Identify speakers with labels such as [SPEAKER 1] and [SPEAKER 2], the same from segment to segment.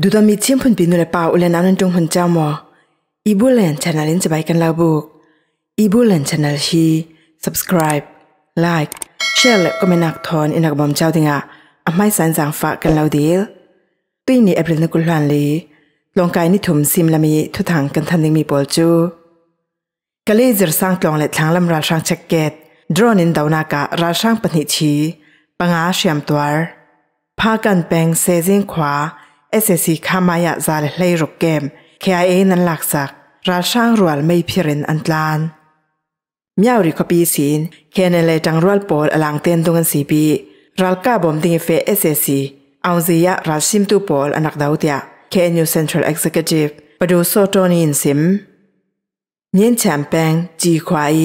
[SPEAKER 1] ดูตอนมีเชี่ยมพุนปีนุเลป่าอุเลนาำนันจงหุนเจ้ามออีบุเลนชนะนลินจะไปกันลาบุกอีบุเลนชนลชี subscribe like share และก็ไม่นักทอนอินักบอมเจ้าดิงะอาไม่สันสังฝากกันเาดีลตุยนี่เอเบรนกุลานลีลงกายนี่ถุมซิมละมีทุถังกันทันดิงมีปอลจูกะเลจรสร้างกลองและทางลำราช่างแช็กเกตดรอนินดาวนากะราช่างปนิชีปังอาเชียมตัวพากันแปงเซซิงขวาเอสเอซีขามายะซาเลไลรกเกมเคไอเอนันหลักสักราช่างรัวไม่พิเรนอันตรานมียวริคปีสินเคเนเลจังรัวปอลอลังเตนตุงันสีปีรัลกาบอมติงเฟเอสเอซีเอาซียะรัลซิมตูปอลอนักดาวเตียเคเนิวเซ็นทรัลเอ็กซ์เคิทีฟปดูโซโตนีนซิมเนียนแชมเปงจีควาย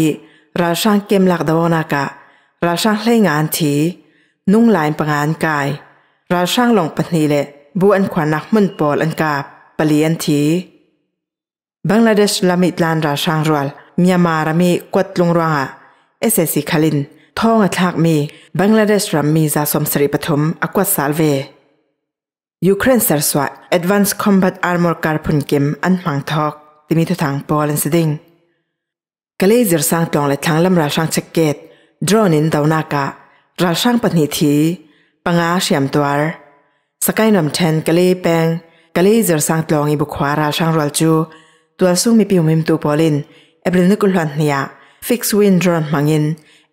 [SPEAKER 1] ราช่างเกมหลักดาวนากะราช่างเล่งานทีนุ่งลายปังานกายราช่างหลงปนีเลบุอันขวานักมุนปอลอันกาบปลียนทีบังลาเดชลามิตลานราชางรัวลมียมารามีกวดลงรังอ่ะเอสเซสิคาลินท่องอัตลกมีบังลาเดชรัมมีจาสมสริปฐมอากวดสาลเวยูเครนเซอร์สวะวานซ์คอมบัตอาร์มอร์การพุนเกมอันมังทอกที่มีทุทางปอลันสดิงกะเลยจรสร้างตองและทางลำราชางเชกเกตดรอนินดาวนากะราชางปนิทีปังอาเชียมตัวร์กายนำเทนกะเลแปงกะเลจรสังตลองอีบุควาราช่างรัลจูตัวสูงมีปิวมิมตูปอลินเอบริลนุกุลหันเนียฟิกซ์วินดรอนมังอิน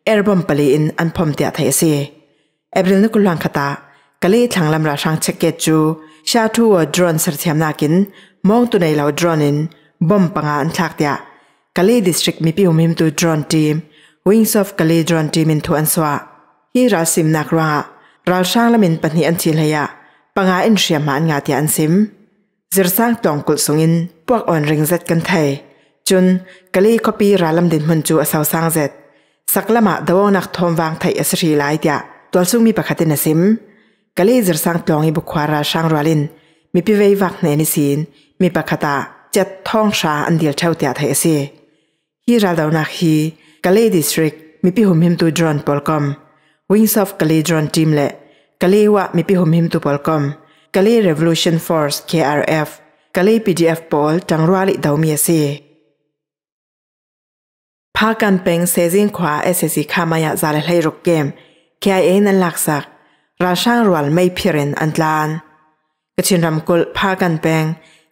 [SPEAKER 1] เอร์บอมปลีอินอันพอมเตียไทยซีเอบริลนุกุลหันคตากะเลทางลำราช่างเช็กเกจูชาทัวดรอนเสรเทียมนักินมองตัวในเหล่าดรอนอินบอมปังอันทักเตียกะเลดิสทริกมีปิวมิมตูดรอนทีมวิงซ์ออฟกะเลดรอนทีมินทวนสวาฮีราซิมนักราวราช่างละมินปันิอันเชลยะปังอาอินเชียมานงาที่อันซิมจรสร้างตองกุลสงินพวกออนริงเซตกันไทยจุนกะลีคอปีรัลลัมดินมุนจูอสาวสร้างเซตสักละมาดาวนักทอมวางไทยอสรีหลายเดียตัวซุ่มมีประคตินซิมกะลีจรสร้างตองอีบุควาราช่างรัลินมีพิเววักในนิสินมีประคตาเจ็ดท้องชาอันเดียวเช่าเตียไทยเสียฮีราดาวนักฮีกะลีดิสตริกมีพิหุมหิมตูดรอนปอลกอมวิงซอฟกะลีดรอนทีมเละกะ l i วะมีพิ h ม m ิ i m tu อล l อ o m ะลี i revolution force krf กะ l i pdf p อ l จังรวาลิดาวมีเซพากันเป็งเซซิงขวาเอเซซคามายะซาเลไลรุกเกม k ค a เอนันลักสักราช่างรวลไม่พิรรนอันตลานกชินรำกุลพากันเป็ง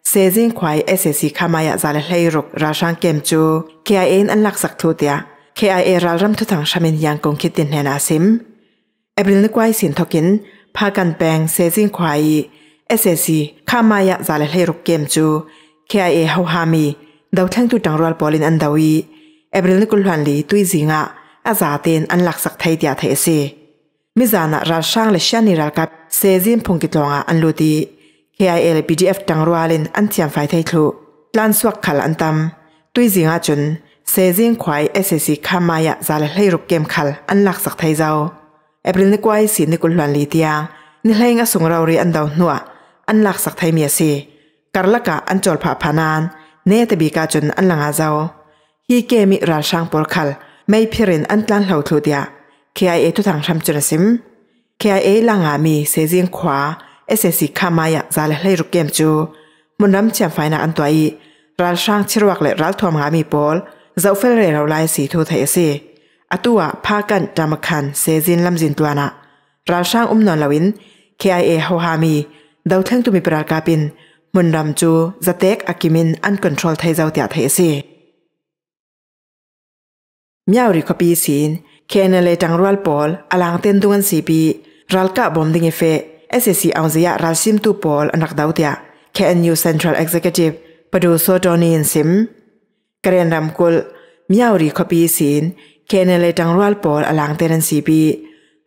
[SPEAKER 1] เซซิงขวายเอเซซคามายะซาเลไลรุกราช่างเกมจูแค่เอนันลักสักทุเตีย k ค a เอรารำทุทังชามินยังกงคิดตินเฮนาซิมเอเบริลนกวายสินทกิน พากันแปลงเซซิงควายเอเซซีข้ามายะซาเลเลรุกเกมจูเคไอเอฮาวฮามีดาวทังตุดังรอลปอลินอันดาวีเอเบริลนกุลฮันลีตุยจิงะอาซาเตนอันหลักสักไทยเดียเทเซมิซานะรัลช่างเลชานิรัลกับเซซิมพงกิตลงอันลูดีเคไอเอลบีดีเอฟดังรัวลินอันเทียมไฟไทยคลูลานสวักขลอันตัมตุยจิงะจุนเซซิงควายเอเซซีข้ามายะซาเลเลรุกเกมขลอันหลักสักไทยเจ้าเอพริลนี่กวยสีนี่กุลวันลีเทียงนี่เลงอสุงเราเรียนดาวนัวอันหลักสักไทยมีสีการลกะอันจอลผาพานานเนี่ยตบีกาจนอันหลังอาเจ้าฮีเกมิราชังปอลคัลไม่พิรินอันตันเหล่าทูเดียคีไอเอทุทางชัมจุนซิมคีไอเอหลังอามีเซซิงขวาเอสเอสิคามายะซาเลเลรุกเกมจูมุนน้ำเชียมไฟนักอันตัวอีราชังชิรวักเลรัลทวมอามีปอลเจ้าเฟลเรเราไลสีทูไทยสีอตัวพากันจามคันเซจินลำจินตัวนะราสร้างอุ้มนอนลวิน KIA ฮาฮามีดาวเทิงตุมีปรากาปินมุนรำจูจะเตกอากิมินอันคอนโทรลไทยเจ้าเตียเทสีมียวริคปีสินเคนเลจังรัลปอลอลังเต็นดุงันสีปีรัลกะบอมดิงเฟเอสซีอังเซียรัลซิมตูปอลอันักดาวเตียเคนยูเซ็นทรัลเอ็กซ์คิวทีฟปดูโซโดนีนซิมเกรนรำกุลมียวริคปีสิน KNL tang rual pol alang teren CB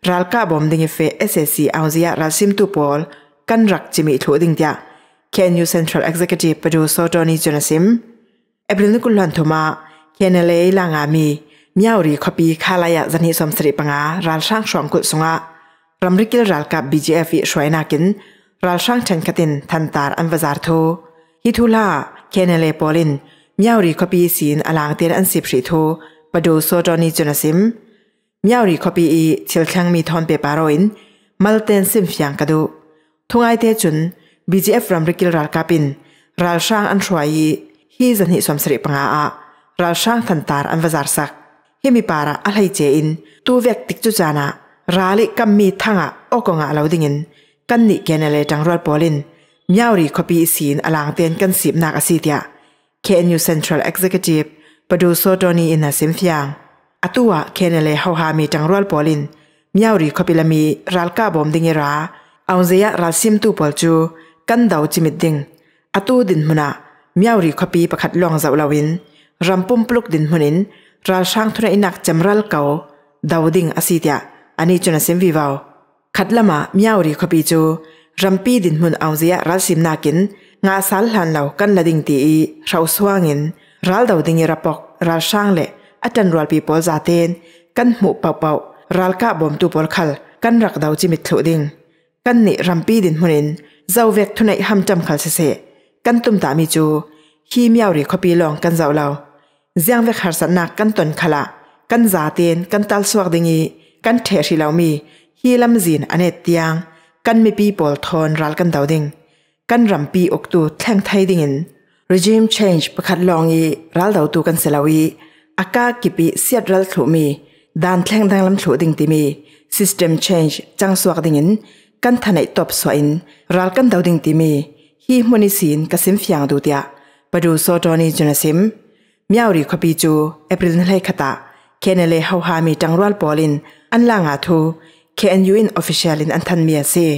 [SPEAKER 1] ral ka bom ding fe SSC awzia ral sim tu pol kan rak chimi thu ding tia KNU Central Executive Producer Tony Jonasim April ni kullan thoma KNL langa mi miauri khopi khalaya zani somsri panga ral sang shwam kul sunga ramrikil ral ka BJF shwaina kin ral sang chen katin thantar an bazar tho hi thula KNL polin miauri khopi sin alang ten an sip shri tho ปดูโซดอนีจุนซิมมียวรีคอปีอีเชิลคังมีทอนเปปารอินมาลเตนซิมฟยังกัดู ทุงไอเทจุนบีจีเอฟรัมริกิลรัลกาปินรัลช่างอันชวยฮีจันฮิสมสริปังอารัลช่างทันตาอันวาจารสักเฮมิปาระอะไรเจอินตัวเวกติกจุจานะราลิกัมมีทังอ่ะโอกงอ่ะเราดิ่งินกันนิเกนเลจังรัดปอลินมียวรีคอปีอีสีนอลางเตียนกันสิบนักอยาเ็นยูเซ็นทรัลเอ็กซ e c u t ทีฟปดูโซตอนีอินนาซิมฟยางอตัวเคนเลเฮาฮามีจังรวลปอลินมียวรีคบิลมีรัลกาบอมดิงอราออาเซียรัลซิมตูปอลจูกันดาวจิมิดดิงอตูดินมุนามียวรีคบีประคัดลองเจ้าลาวินรัมปุ่มปลุกดินมุนินรัลช่างทุนอินักจำรัลเกาดาวดิงอาิตยาอันนี้จุนซิมวิวาวขัดละมามียวรีคบีจูรัมปีดินมุนออาเซียรัลซิมนากิน งาสัลฮันเหล่ากันละดิงตีเราสว่างินรัลดาวดิงยรับปอกรัลช่างเละอาจารย์รัลปีปอลจาเตนกันหมู่เป่าเป่ารัลกะบอมตูปอลขัลกันรักดาวจิมิตลดิงกันนี่รัมปีดินหุนิน เจ้าเวกทุนัยหำจำขัลเสเสกันตุมตามิจูฮีเมียวรีคปีลองกันเจ้าเราเจียงเวกหารสนักกันตนขละกันจาเตนกันตัลสวกดิงีกันเทชิลามีฮีลำจีนอเนตตียง กันมีปีปอลทอนรัลกันดาวดิงกันรัมปีอกตูแทงไทยดิงิน regime change ประคัดลองอีรัลเดาตูกันเสลาวีอากากิปิเสียดรัลถูมีด้านแทงดังลำถูดิ่งติมี system change จังสวกดิ่งินกันทันไยตบสวินรัลกันเดาดิ่งติมีฮีมนิสินกสิมฟียงดูเดียปดูโซโดนีจุนสิมมียวรีคปีจูเอปริลนเลคตาเคนเลเฮาฮามีจังรัลปอลินอันลางอาทู KNU in official in Antan Miase.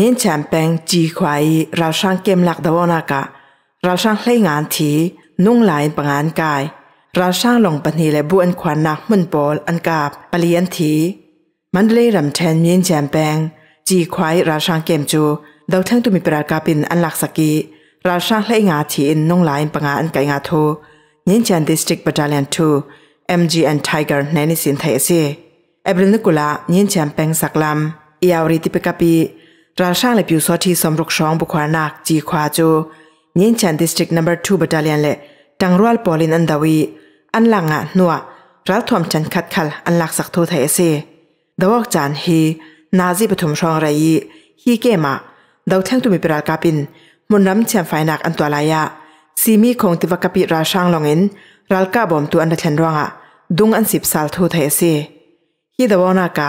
[SPEAKER 1] นี่ฉันเปงจีควายเราช่างเกมหลักดวนากะเราช่างเล่งานทีนุ่งลายปงานกายเราช่างหลงปนีและบุอันควันนักมุนปอลอันกาบปลี่ยนทีมันเล่ยรำแทนมีนแชมแปงจีควายราช่างเกมจูเดาทั้งตุมีประกาศปินอันหลักสกีราช่างเล่งานทีนุ่งลายปงานกายงาทูนี่ฉันดิสตริกบดาเลียนทูเอ็มจีแอนทิเกอร์ในนิสินไทยซีเอเบรนกุลานี่ฉันแปงสักลำอียาวริติปกาปีราช่างเลยผิวสอที่สมรุกช่องบุควานักจีควาจูเนียนฉันดิสตริกนัมเบอร์ทูบัตเลียนเล่ดังรัวลปอลินอันดาวีอันหลังอ่ะนัวรัฐทอมฉันคัดคัลอันหลักสักทูไทยเซดาวกจานฮีนาซีปฐมช่องไรยีฮีเกมาดาวแท่งตุมีปรากาปินมุนน้ำเชียมไฟนักอันตัวลายะซีมีคงติวกปิราช่างลงเงินรัลกาบอมตัวอันดัชนรวงอ่ะดุงอันสิบสาลทูไทยเซฮีดาวนากะ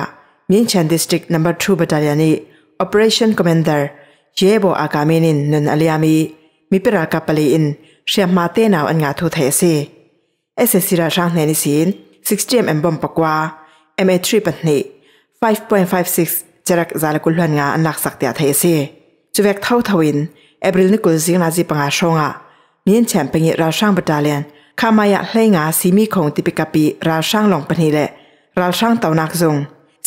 [SPEAKER 1] เนียนฉันดิสตริกนัมเบอร์ทูบัตเลียนี Operation Commander เยโบอากามินินนุนอลียมีมิปรากาปลีอินเชียมมาเตนาวอันงาทุเทซีเอสซซิราช่างเนนิสิน 6GM เอ็มบอมปกว่า MA3 ปัตนีิ5.56จรักซาลกุลหันงาอันลักสักเตียเทซีจุเวกเท่าทวินเอบริลนิกุลซิงนาจิปงาชงะมีนแชมเปงิราช่างบัตาเลียนขามายะเลงาซีมีคงติปิกาปีราช่างหลงปนีแหละราช่างเต่านักซง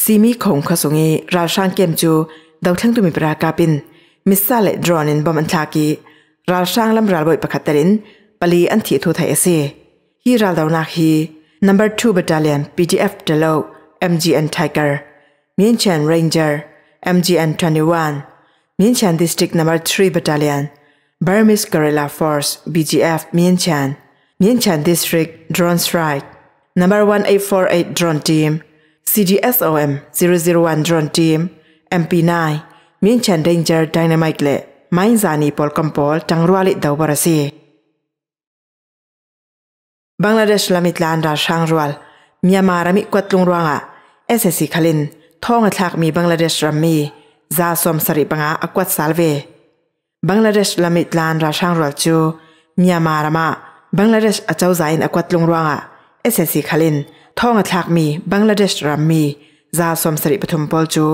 [SPEAKER 1] ซีมีคงขสุงีราช่างเกมจู đầu Drone Hi ดาวทั้งตุมิปรากาปินมิสซาเลดรอนินบอมันทากีรัลช่างลำรัลบอยประคตรินปลีอันที่ทูไทยเซฮีรัลดาวนาฮี number 2 battalion PDF Delo MGN Tiger Mianchen Ranger MGN 21 Mianchen District number 3 battalion Burmese Guerrilla Force BGF Mianchen Mianchen District Drone Strike number 1848 drone team CGSOM 001 drone team MP9 မြင့်ချန် Danger Dynamite လေမိုင်းဇာနီပေါ်ကမ်ပေါ်တန်ရွာလိဒေါ်ပါရစီဘင်္ဂလားဒေ့ရှ်လမစ်လန်ဒါရှန်ရွာလ်မြန်မာရမိကွတ်လုံရွာငါ SSC ခလင်ထောငါချက်မီဘင်္ဂလားဒေ့ရှ်ရမီဇာဆွမ်စရိပငါအကွတ်ဆာလ်ဝေဘင်္ဂလားဒေ့ရှ်လမစ်လန်ဒါရှန်ရွာလ်ချူမြန်မာရမဘင်္ဂလားဒေ့ရှ်အချောဇိုင်းအကွတ်လုံရွာငါ SSC ခလင်ထောငါချက်မီဘင်္ဂလားဒေ့ရှ်ရမီဇာဆွမ်စရိပထုံပေါ်ချူ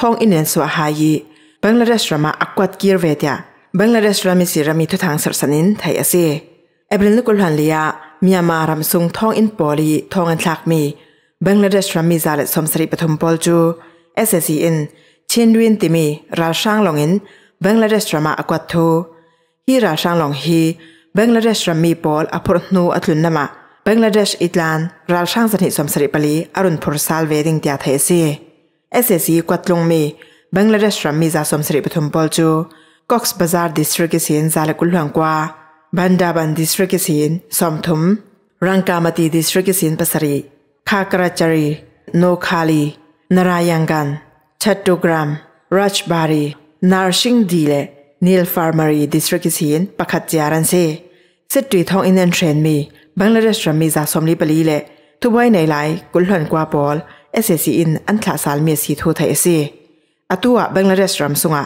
[SPEAKER 1] ทองอินเนนสวาฮายีบังลาเดชรามาอักวัดกีร์เวทยาบังลาเดชรามิสิรามิทุทางสรสนินไทยอซเซเอเบรนลุกุลฮันเลียมียามารำซุงทองอินปอลีทองอันทักมีบังลาเดชรามิซาเลตสมสริปฐุมปอลจูเอสเอซีอินเชนดวินติมีราช่างลงอินบังลาเดชรามาอักวัดทูฮีราช่างลงฮีบังลาเดชรามีปอลอภรนูอัตลุนนามะบังลาเดชอิตลานราช่างสนิทสมสริปลีอรุณพรสาลเวดิงเตียไทยเซ SSE Kwatlong me Bangladesh ram mi za som sri pathum polchu Cox Bazar district sin zala kulhang kwa Bandaban district sin somthum Rangkamati district sin pasari Khakrachari Nokhali Narayangan Chattogram Rajbari Narsing Dile Neil Farmery district sin pakhat jaran se Setri thong inen train mi Bangladesh ram mi za som li pali le Thubai nei lai kulhang kwa pol เอเซซีอินอันทลาสาลเมียสีทูไทยเอซีอตัวบังลาเดชรัมสุงะ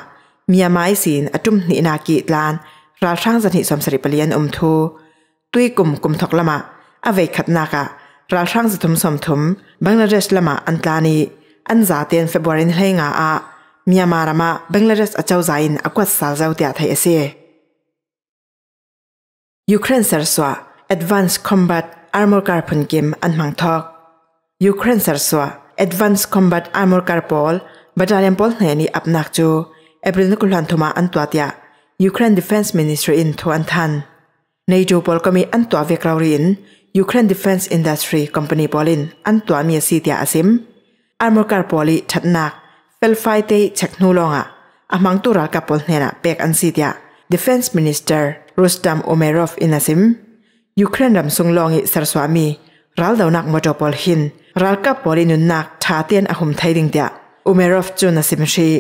[SPEAKER 1] เมียไม้สีนอจุมนินากีลานราช่างสนิสมสริปเลียนอมทูตุยกลุ่มกลุ่มทกละมะอเวขัดนากะราช่างสถุมสมถุมบังลาเดชละมะอันตานี อันจาเตียนเฟบรินเฮงาอาเมียมารามะบังลาเดชอเจ้าใจนอกวัดสาเจ้าเตียไทยเอซียูเครนเซอร์สวา Advanced Combat Armor g a r p พ n g ก m มอันมังทอกยูเครนสั่งสวาอ็ดวานซ์คอมบัตอาร์มอร์การ์พอลบัตรเรียนพอลเฮนีอับนักจูเอบริณกุลันทมาอันตัวเดียยูเครนดิฟเอนซ์มินิสทรีอินทวันทันในจูบอลก็มีอันตัวเวกราวรินยูเครนดิฟเอนซ์อินดัสทรีคอมพานีบอลินอันตัวมีสีเดียอาซิมอาร์มอร์การ์พอลีชัดนักเฟลไฟเต้เช็คนูลองอ่ะอามังตุรัลกับพอลเฮนะเป็กอันสีเดียดิฟเอนซ์มินิสเตอร์รูสตัมโอเมรอฟอินาซิมยูเครนรมทรงลองอิสรสวามีรัลดาวนักมาจบอลหินรัลกับบอลินุนนักชาเตียนอาหุมไทยดิงเดียอุเมรอฟจูนัสิมชี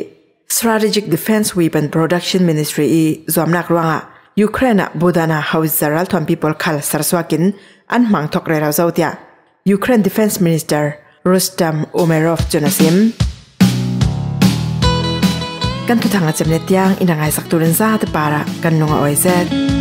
[SPEAKER 1] Strategic Defense Weapon Production Ministry อีจอมนักรวงอ่ะยูเครนบูดานาฮาวิซารัลทอมพีปอลคัลสารสวากินอันมังทอกเรราเจาเดียยูเครน Defense Minister รุสตัมอุเมรอฟจูนัสิมกันทุกทางอาจจะเป็นเตียงอินังไอสักตุเรนซาตปาระกันนงออยเซ